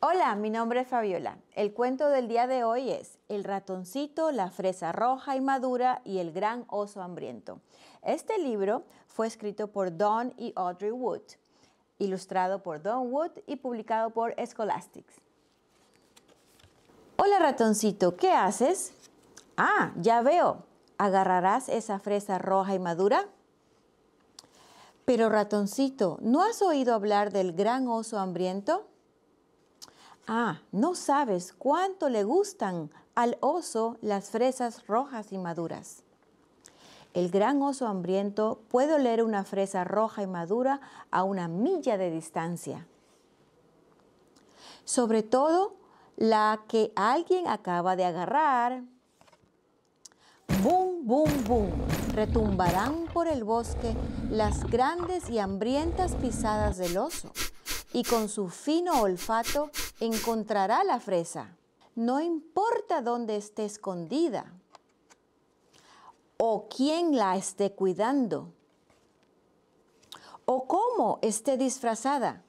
Hola, mi nombre es Fabiola. El cuento del día de hoy es El ratoncito, la fresa roja y madura y el gran oso hambriento. Este libro fue escrito por Don y Audrey Wood, ilustrado por Don Wood y publicado por Scholastics. Hola ratoncito, ¿qué haces? Ah, ya veo. ¿Agarrarás esa fresa roja y madura? Pero ratoncito, ¿no has oído hablar del gran oso hambriento? Ah, no sabes cuánto le gustan al oso las fresas rojas y maduras. El gran oso hambriento puede oler una fresa roja y madura a una milla de distancia. Sobre todo la que alguien acaba de agarrar. Bum, bum, bum. Retumbarán por el bosque las grandes y hambrientas pisadas del oso y con su fino olfato encontrará la fresa, no importa dónde esté escondida o quién la esté cuidando o cómo esté disfrazada.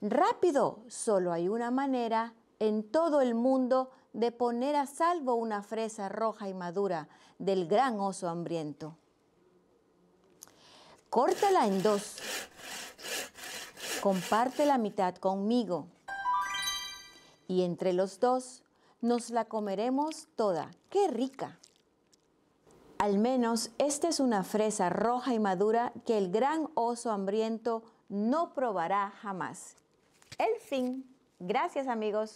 Rápido, solo hay una manera en todo el mundo de poner a salvo una fresa roja y madura del gran oso hambriento. Córtala en dos Comparte la mitad conmigo. Y entre los dos nos la comeremos toda. ¡Qué rica! Al menos esta es una fresa roja y madura que el gran oso hambriento no probará jamás. El fin. Gracias amigos.